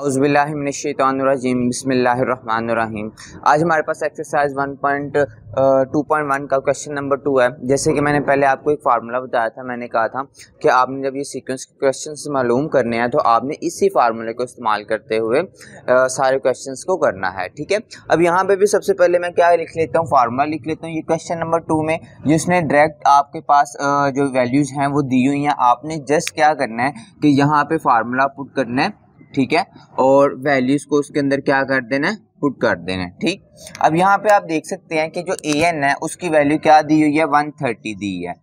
अउज़बिल्लिमिनशैतरजीम बसमीम आज हमारे पास एक्सरसाइज 1.2.1 का क्वेश्चन नंबर टू है जैसे कि मैंने पहले आपको एक फार्मूला बताया था मैंने कहा था कि आपने जब ये सीक्वेंस के क्वेश्चन मालूम करने हैं तो आपने इसी फार्मूले को इस्तेमाल करते हुए आ, सारे क्वेश्चन को करना है ठीक है अब यहाँ पर भी सबसे पहले मैं क्या लिख लेता हूँ फार्मूला लिख लेता हूँ ये क्वेश्चन नंबर टू में जिसने डायरेक्ट आपके पास आ, जो वैल्यूज़ हैं वो दी हुई हैं आपने जस्ट क्या करना है कि यहाँ पर फार्मूला पुट करना है ठीक है और वैल्यूज़ को उसके अंदर क्या कर देना है पुट कर देना है ठीक अब यहाँ पे आप देख सकते हैं कि जो ए एन है उसकी वैल्यू क्या दी हुई है वन थर्टी दी है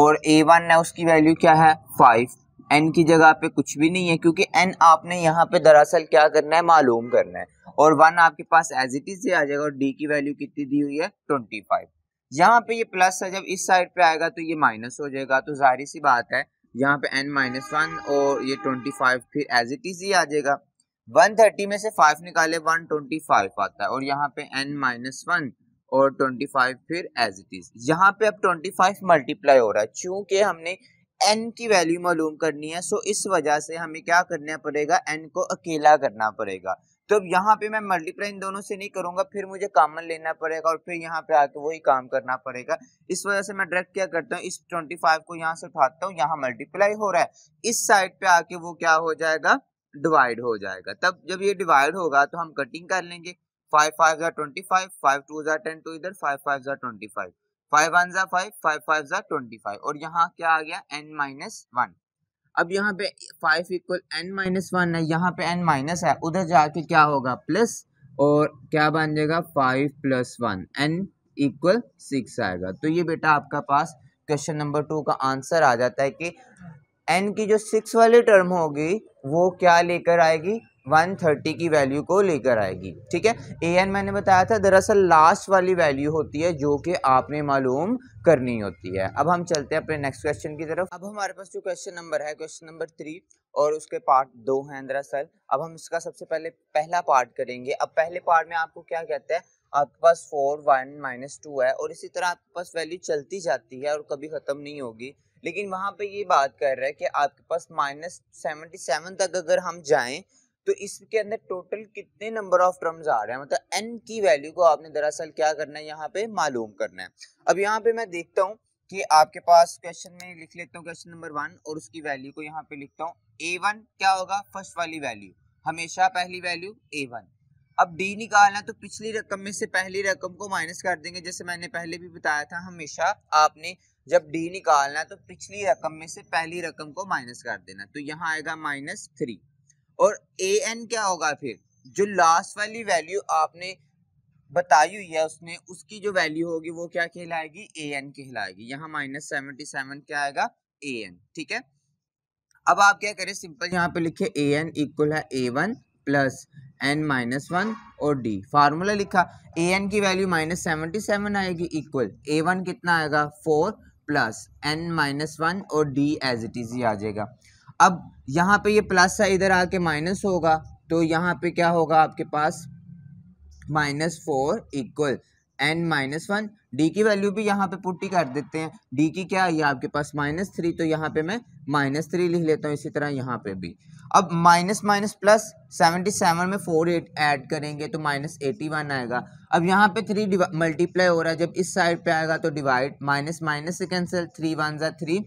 और ए वन है उसकी वैल्यू क्या है फाइव एन की जगह पे कुछ भी नहीं है क्योंकि एन आपने यहाँ पे दरअसल क्या करना है मालूम करना है और वन आपके पास एज इट इज आ जाएगा और डी की वैल्यू कितनी दी हुई है ट्वेंटी फाइव यहाँ पे ये प्लस है जब इस साइड पे आएगा तो ये माइनस हो जाएगा तो जाहिर सी बात है यहाँ पे एन माइनस वन और ये ट्वेंटी फाइव फिर एज इट इज ही आ जाएगा वन थर्टी में से फाइव निकाले वन ट्वेंटी फाइव आता है और यहाँ पे एन माइनस वन और ट्वेंटी फाइव फिर एज इट इज यहाँ पे अब ट्वेंटी फाइव मल्टीप्लाई हो रहा है क्योंकि हमने एन की वैल्यू मालूम करनी है सो इस वजह से हमें क्या करना पड़ेगा एन को अकेला करना पड़ेगा तो अब यहाँ पे मैं मल्टीप्लाई इन दोनों से नहीं करूंगा फिर मुझे कॉमन लेना पड़ेगा और फिर यहाँ पे आके वही काम करना पड़ेगा इस वजह से मैं डायरेक्ट क्या करता हूँ इस 25 को यहाँ से उठाता हूँ यहाँ मल्टीप्लाई हो रहा है इस साइड पे आके वो क्या हो जाएगा डिवाइड हो जाएगा तब जब ये डिवाइड होगा तो हम कटिंग कर लेंगे फाइव फाइव जार ट्वेंटी फाइव फाइव टू जार टेन टू इधर फाइव फाइव जार ट्वेंटी फाइव फाइव वन जार फाइव फाइव फाइव जार ट्वेंटी फाइव और यहाँ क्या आ गया एन माइनस वन अब यहाँ पे five equal n minus one है यहाँ पे एन माइनस है उधर जाके क्या होगा प्लस और क्या बन जाएगा five plus one n equal six आएगा तो ये बेटा आपका पास क्वेश्चन नंबर टू का आंसर आ जाता है कि एन की जो सिक्स वाली टर्म होगी वो क्या लेकर आएगी 130 की वैल्यू को लेकर आएगी ठीक है ए एन मैंने बताया था दरअसल लास्ट वाली वैल्यू होती है जो कि आपने मालूम करनी होती है अब हम चलते हैं अपने नेक्स्ट क्वेश्चन की तरफ अब हमारे पास जो क्वेश्चन नंबर है क्वेश्चन नंबर थ्री और उसके पार्ट दो हैं दरअसल अब हम इसका सबसे पहले पहला पार्ट करेंगे अब पहले पार्ट में आपको क्या कहते हैं आपके पास फोर वन माइनस टू है और इसी तरह आपके पास वैल्यू चलती जाती है और कभी ख़त्म नहीं होगी लेकिन वहाँ पे ये बात कर रहा है कि आपके पास माइनस सेवेंटी सेवन तक अगर हम जाएं तो इसके अंदर टोटल कितने नंबर ऑफ टर्म्स आ रहे हैं मतलब एन की वैल्यू को आपने दरअसल क्या करना है यहाँ पे मालूम करना है अब यहाँ पे मैं देखता हूँ कि आपके पास क्वेश्चन में लिख लेता हूँ क्वेश्चन नंबर वन और उसकी वैल्यू को यहाँ पे लिखता हूँ ए वन क्या होगा फर्स्ट वाली वैल्यू हमेशा पहली वैल्यू ए वन अब डी निकालना तो पिछली रकम में से पहली रकम को माइनस कर देंगे जैसे मैंने पहले भी बताया था हमेशा आपने जब डी निकालना तो पिछली रकम में से पहली रकम को माइनस कर देना तो यहाँ आएगा माइनस थ्री और ए एन क्या होगा फिर जो लास्ट वाली वैल्यू आपने बताई हुई है उसने उसकी जो वैल्यू होगी वो क्या कहलाएगी ए एन कहलाएगी यहाँ माइनस सेवनटी सेवन क्या आएगा ए एन ठीक है अब आप क्या करें सिंपल यहाँ पे लिखे ए एन इक्वल है a one plus n minus one और डी फार्मूला लिखा ए एन की वैल्यू माइनस सेवनटी सेवन आएगी इक्वल ए वन कितना आएगा four plus n minus one और डी एज इट इज ही आ जाएगा अब यहाँ पे ये प्लस है इधर आके माइनस होगा तो यहाँ पे क्या होगा आपके पास minus four equal n minus one d की वैल्यू भी यहाँ पे पुट्टी कर देते हैं डी की क्या आई आपके पास माइनस थ्री तो यहाँ पे मैं माइनस थ्री लिख लेता हूँ इसी तरह यहाँ पे भी अब minus minus plus seventy seven में फोर एट ऐड करेंगे तो माइनस एटी वन आएगा अब यहाँ पे थ्री मल्टीप्लाई हो रहा है जब इस साइड पे आएगा तो डिवाइड माइनस माइनस से कैंसिल थ्री वन ज़ा थ्री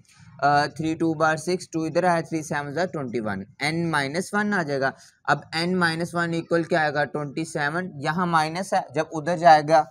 थ्री टू बार सिक्स टू इधर आया थ्री सेवन ज़ार twenty one n minus one आ जाएगा अब एन माइनस वन इक्वल क्या आएगा ट्वेंटी सेवन यहाँ माइनस है जब उधर जाएगा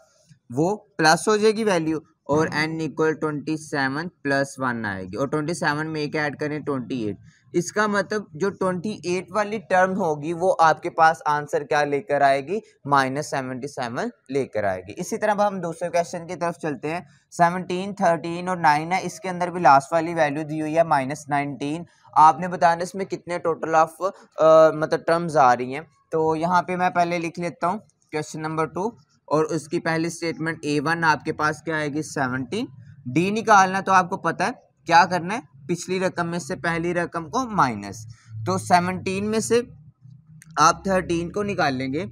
वो प्लस हो जाएगी वैल्यू और n equal twenty seven plus one आएगी और ट्वेंटी सेवन में एक ऐड करें ट्वेंटी एट इसका मतलब जो ट्वेंटी एट वाली टर्म होगी वो आपके पास आंसर क्या लेकर आएगी माइनस सेवेंटी सेवन लेकर आएगी इसी तरह हम दूसरे क्वेश्चन की तरफ चलते हैं सेवनटीन थर्टीन और नाइन है इसके अंदर भी लास्ट वाली वैल्यू दी हुई है माइनस नाइनटीन आपने बताना इसमें कितने टोटल ऑफ मतलब टर्म्स आ रही हैं तो यहाँ पे मैं पहले लिख लेता हूँ क्वेश्चन नंबर टू और उसकी पहली स्टेटमेंट ए वन आपके पास क्या आएगी सेवनटीन डी निकालना तो आपको पता है क्या करना है पिछली रकम में से पहली रकम को माइनस तो सेवनटीन में से आप थर्टीन को निकाल लेंगे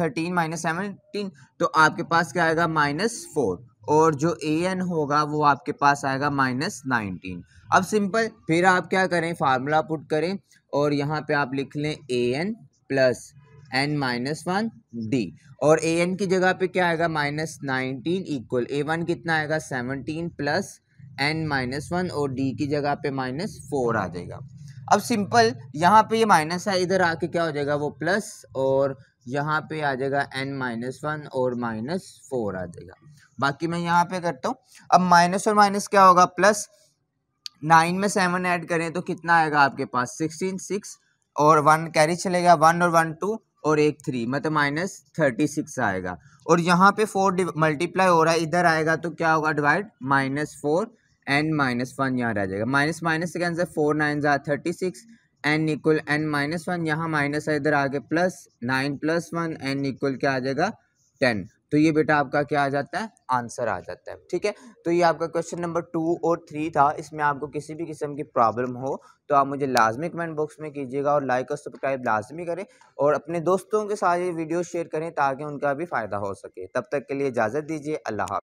थर्टीन माइनस सेवनटीन तो आपके पास क्या आएगा माइनस फोर और जो ए एन होगा वो आपके पास आएगा माइनस नाइनटीन अब सिंपल फिर आप क्या करें फार्मूला पुट करें और यहाँ पे आप लिख लें a n plus n minus one d और ए एन की जगह पे क्या आएगा minus nineteen equal a one कितना आएगा seventeen plus n minus one और डी की जगह पे माइनस फोर आ जाएगा अब सिंपल यहाँ पे ये माइनस है इधर आके क्या हो जाएगा वो प्लस और यहाँ पे आ जाएगा एन माइनस वन और माइनस फोर आ जाएगा बाकी मैं यहाँ पे करता हूँ अब माइनस और माइनस क्या होगा प्लस नाइन में सेवन ऐड करें तो कितना आएगा आपके पास सिक्सटीन सिक्स और वन कैरी चलेगा वन और वन टू और एक थ्री मतलब माइनस थर्टी सिक्स आएगा और यहाँ पे फोर मल्टीप्लाई हो रहा है इधर आएगा तो क्या होगा divide minus four n minus one यहाँ रह जाएगा माइनस माइनस के आंसर फोर नाइन जहाँ thirty six n equal n minus one यहाँ माइनस है इधर आगे plus nine plus one n equal क्या आ जाएगा टेन तो ये बेटा आपका क्या आ जाता है आंसर आ जाता है ठीक है तो ये आपका क्वेश्चन नंबर टू और थ्री था इसमें आपको किसी भी किस्म की प्रॉब्लम हो तो आप मुझे लाजमी कमेंट बॉक्स में कीजिएगा और लाइक और सब्सक्राइब लाजमी करें और अपने दोस्तों के साथ ये वीडियो शेयर करें ताकि उनका भी फ़ायदा हो सके तब तक के लिए इजाज़त दीजिए अल्लाह